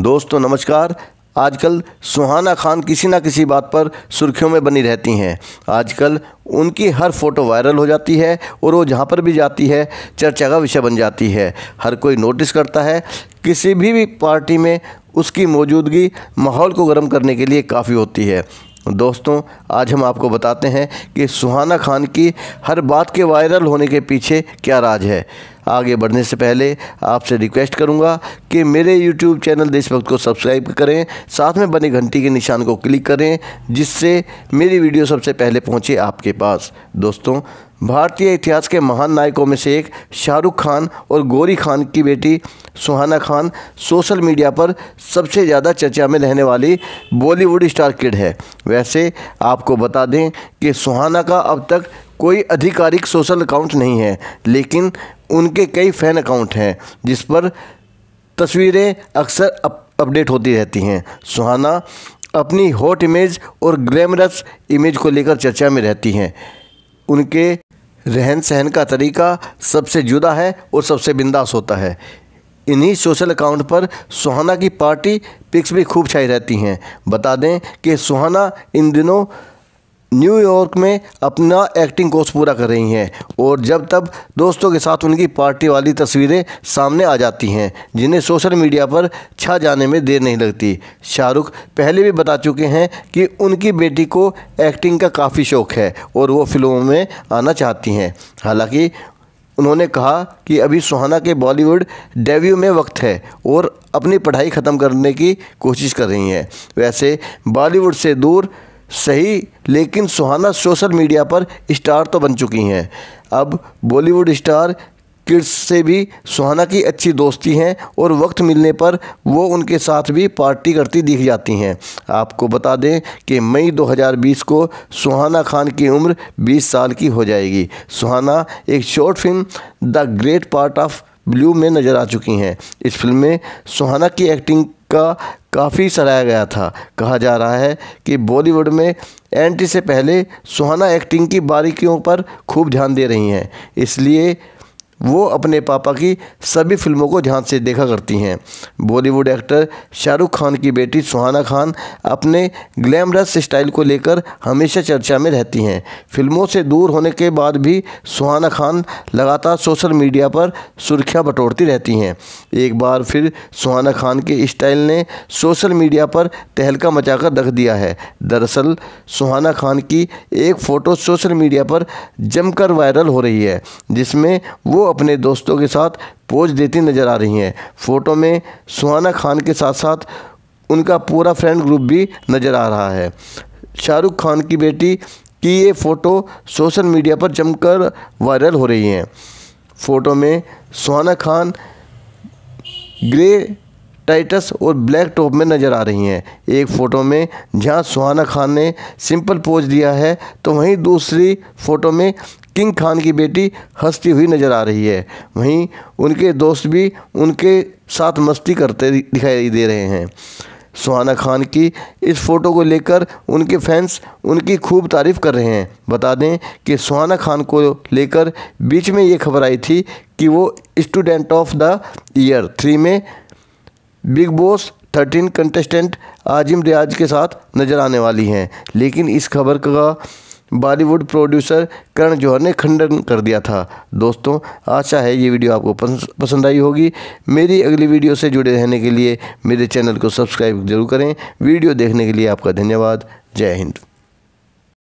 दोस्तों नमस्कार आजकल सुहाना खान किसी ना किसी बात पर सुर्खियों में बनी रहती हैं आजकल उनकी हर फ़ोटो वायरल हो जाती है और वो जहाँ पर भी जाती है चर्चा का विषय बन जाती है हर कोई नोटिस करता है किसी भी, भी पार्टी में उसकी मौजूदगी माहौल को गर्म करने के लिए काफ़ी होती है दोस्तों आज हम आपको बताते हैं कि सुहाना खान की हर बात के वायरल होने के पीछे क्या राज है आगे बढ़ने से पहले आपसे रिक्वेस्ट करूंगा कि मेरे यूट्यूब चैनल देशभक्त को सब्सक्राइब करें साथ में बने घंटी के निशान को क्लिक करें जिससे मेरी वीडियो सबसे पहले पहुंचे आपके पास दोस्तों भारतीय इतिहास के महान नायकों में से एक शाहरुख खान और गौरी खान की बेटी सुहाना खान सोशल मीडिया पर सबसे ज़्यादा चर्चा में रहने वाली बॉलीवुड स्टार किड है वैसे आपको बता दें कि सुहाना का अब तक कोई आधिकारिक सोशल अकाउंट नहीं है लेकिन उनके कई फ़ैन अकाउंट हैं जिस पर तस्वीरें अक्सर अप, अपडेट होती रहती हैं सुहाना अपनी हॉट इमेज और ग्लैमरस इमेज को लेकर चर्चा में रहती हैं उनके रहन सहन का तरीका सबसे जुदा है और सबसे बिंदास होता है इन्हीं सोशल अकाउंट पर सुहाना की पार्टी पिक्स भी खूब छाई रहती हैं बता दें कि सुहाना इन दिनों न्यूयॉर्क में अपना एक्टिंग कोर्स पूरा कर रही हैं और जब तब दोस्तों के साथ उनकी पार्टी वाली तस्वीरें सामने आ जाती हैं जिन्हें सोशल मीडिया पर छा जाने में देर नहीं लगती शाहरुख पहले भी बता चुके हैं कि उनकी बेटी को एक्टिंग का काफ़ी शौक़ है और वो फिल्मों में आना चाहती हैं हालाँकि उन्होंने कहा कि अभी सुहाना के बॉलीवुड डेब्यू में वक्त है और अपनी पढ़ाई ख़त्म करने की कोशिश कर रही हैं वैसे बॉलीवुड से दूर सही लेकिन सुहाना सोशल मीडिया पर स्टार तो बन चुकी हैं अब बॉलीवुड स्टार किड्स से भी सुहाना की अच्छी दोस्ती हैं और वक्त मिलने पर वो उनके साथ भी पार्टी करती दिख जाती हैं आपको बता दें कि मई 2020 को सुहाना खान की उम्र 20 साल की हो जाएगी सुहाना एक short film the great part of blue में नज़र आ चुकी हैं इस फिल्म में सुहाना की एक्टिंग का काफ़ी सराहा गया था कहा जा रहा है कि बॉलीवुड में एंट्री से पहले सुहाना एक्टिंग की बारीकियों पर खूब ध्यान दे रही हैं इसलिए वो अपने पापा की सभी फिल्मों को ध्यान से देखा करती हैं बॉलीवुड एक्टर शाहरुख खान की बेटी सुहाना खान अपने ग्लैमरस स्टाइल को लेकर हमेशा चर्चा में रहती हैं फिल्मों से दूर होने के बाद भी सुहाना खान लगातार सोशल मीडिया पर सुर्खियाँ बटोरती रहती हैं एक बार फिर सुहाना खान के स्टाइल ने सोशल मीडिया पर तहलका मचाकर रख दिया है दरअसल सुहाना खान की एक फ़ोटो सोशल मीडिया पर जमकर वायरल हो रही है जिसमें वो अपने दोस्तों के साथ पोज देती नजर आ रही हैं फ़ोटो में सुहाना खान के साथ साथ उनका पूरा फ्रेंड ग्रुप भी नज़र आ रहा है शाहरुख खान की बेटी की ये फ़ोटो सोशल मीडिया पर जमकर वायरल हो रही हैं फ़ोटो में सुहाना खान ग्रे टाइटस और ब्लैक टॉप में नज़र आ रही हैं एक फ़ोटो में जहां सुहाना खान ने सिंपल पोज दिया है तो वहीं दूसरी फ़ोटो में किंग खान की बेटी हंसती हुई नजर आ रही है वहीं उनके दोस्त भी उनके साथ मस्ती करते दिखाई दे रहे हैं सुहाना खान की इस फ़ोटो को लेकर उनके फैंस उनकी खूब तारीफ़ कर रहे हैं बता दें कि सुहाना खान को लेकर बीच में ये खबर आई थी कि वो student of the year three में Bigg Boss thirteen contestant Asim Riaz के साथ नज़र आने वाली हैं लेकिन इस खबर का बॉलीवुड प्रोड्यूसर करण जौहर ने खंडन कर दिया था दोस्तों आशा है ये वीडियो आपको पसंद आई होगी मेरी अगली वीडियो से जुड़े रहने के लिए मेरे चैनल को सब्सक्राइब जरूर करें वीडियो देखने के लिए आपका धन्यवाद जय हिंद